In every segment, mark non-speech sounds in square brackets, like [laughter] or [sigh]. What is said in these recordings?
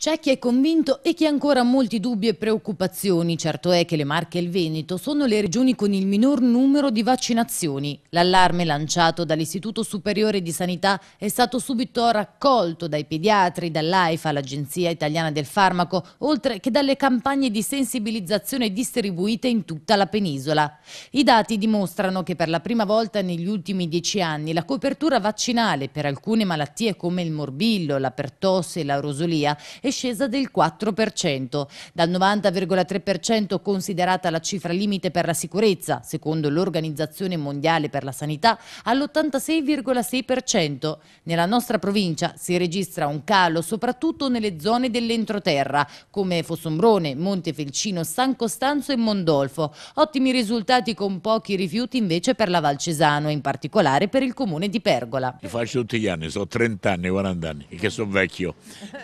C'è chi è convinto e chi ha ancora molti dubbi e preoccupazioni. Certo è che le Marche e il Veneto sono le regioni con il minor numero di vaccinazioni. L'allarme lanciato dall'Istituto Superiore di Sanità è stato subito raccolto dai pediatri, dall'AIFA, l'Agenzia Italiana del Farmaco, oltre che dalle campagne di sensibilizzazione distribuite in tutta la penisola. I dati dimostrano che per la prima volta negli ultimi dieci anni la copertura vaccinale per alcune malattie come il morbillo, la pertosse e la rosolia è è scesa del 4%, dal 90,3% considerata la cifra limite per la sicurezza, secondo l'Organizzazione Mondiale per la Sanità, all'86,6%. Nella nostra provincia si registra un calo soprattutto nelle zone dell'entroterra, come Fossombrone, Montefelcino, San Costanzo e Mondolfo. Ottimi risultati con pochi rifiuti invece per la Valcesano, in particolare per il comune di Pergola. Li faccio tutti gli anni, sono 30 anni, 40 anni, che sono vecchio.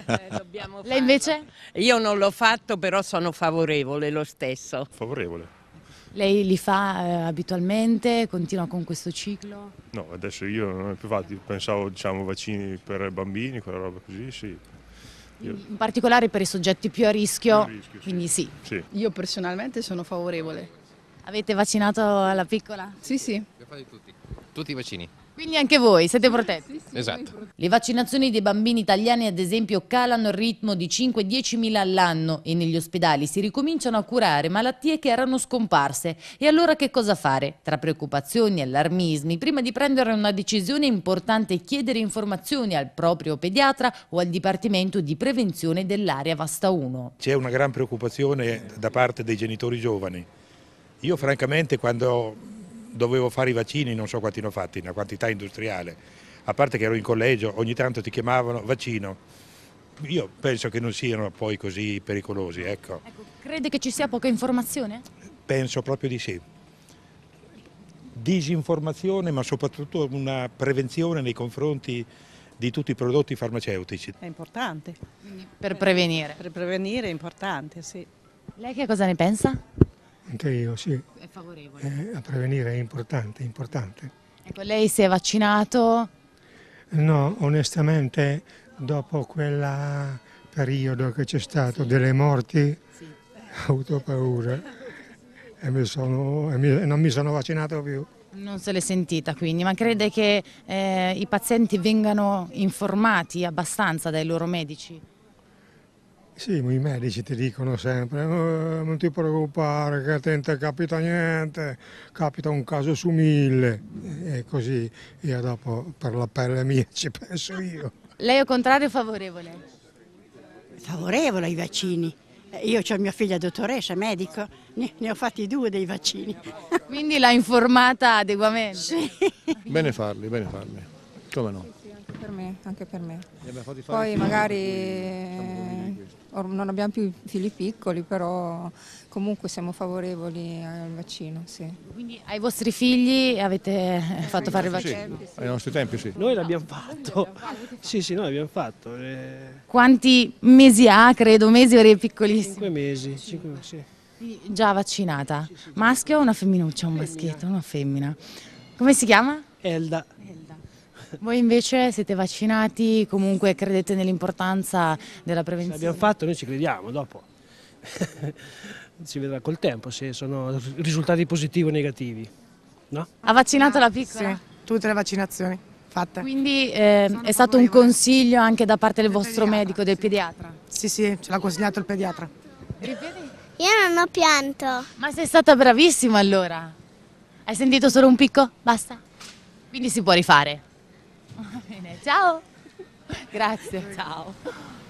[laughs] Eh, dobbiamo dobbiamo farlo. Lei invece? Io non l'ho fatto, però sono favorevole lo stesso. Favorevole. Lei li fa eh, abitualmente? Continua con questo ciclo? No, adesso io non ho più fatto, pensavo diciamo vaccini per bambini, quella roba così, sì. In particolare per i soggetti più a rischio, rischio quindi sì. Sì. Io personalmente sono favorevole. Avete vaccinato la piccola? Sì, sì. Tutti. tutti i vaccini? Quindi anche voi siete protetti? Esatto. Le vaccinazioni dei bambini italiani ad esempio calano il ritmo di 5-10 mila all'anno e negli ospedali si ricominciano a curare malattie che erano scomparse. E allora che cosa fare? Tra preoccupazioni e allarmismi, prima di prendere una decisione è importante chiedere informazioni al proprio pediatra o al Dipartimento di Prevenzione dell'area Vasta 1. C'è una gran preoccupazione da parte dei genitori giovani. Io francamente quando dovevo fare i vaccini, non so quanti ne ho fatti, una quantità industriale, a parte che ero in collegio, ogni tanto ti chiamavano vaccino. Io penso che non siano poi così pericolosi. Ecco. Ecco, crede che ci sia poca informazione? Penso proprio di sì. Disinformazione, ma soprattutto una prevenzione nei confronti di tutti i prodotti farmaceutici. È importante. Quindi per prevenire. Per prevenire è importante, sì. Lei che cosa ne pensa? anche io, sì. È favorevole. Eh, a prevenire è importante, è importante. Ecco, lei si è vaccinato? No, onestamente dopo quel periodo che c'è stato sì. delle morti sì. ho avuto paura e, mi sono, e mi, non mi sono vaccinato più. Non se l'è sentita quindi, ma crede che eh, i pazienti vengano informati abbastanza dai loro medici? Sì, i medici ti dicono sempre, eh, non ti preoccupare che a te non capita niente, capita un caso su mille e così io dopo per la pelle mia ci penso io. [laughs] Lei è contrario o favorevole? Favorevole ai vaccini. Eh, io ho mia figlia dottoressa, medico, ne, ho fatti due dei vaccini. [laughs] Quindi l'ha informata adeguamente? Sì. Bene farli, bene farli, come no? anche Per me, anche per me. Poi magari non abbiamo più figli piccoli, però comunque siamo favorevoli al vaccino. Sì. Quindi ai vostri figli avete fatto fare il vaccino? Tempi, sì. Ai nostri tempi sì. Noi l'abbiamo fatto. Sì, sì, noi l'abbiamo fatto. Eh. Quanti mesi ha, credo, mesi ore piccolissimi? Cinque mesi, cinque mesi. Sì. Già vaccinata. Maschio o una femminuccia? Un maschietto, una femmina. Come si chiama? Elda. Elda. Voi invece siete vaccinati, comunque credete nell'importanza della prevenzione? Se l'abbiamo fatto, noi ci crediamo dopo. [laughs] si vedrà col tempo se sono risultati positivi o negativi. No? Ha vaccinato la piccola? Sì, tutte le vaccinazioni fatte. Quindi eh, è stato un consiglio anche da parte del, del vostro pediatra, medico, del sì. pediatra? Sì, sì, ce l'ha consigliato il pediatra. Io non ho pianto. Ma sei stata bravissima allora. Hai sentito solo un picco? Basta. Quindi si può rifare bene, ciao. Grazie, ciao.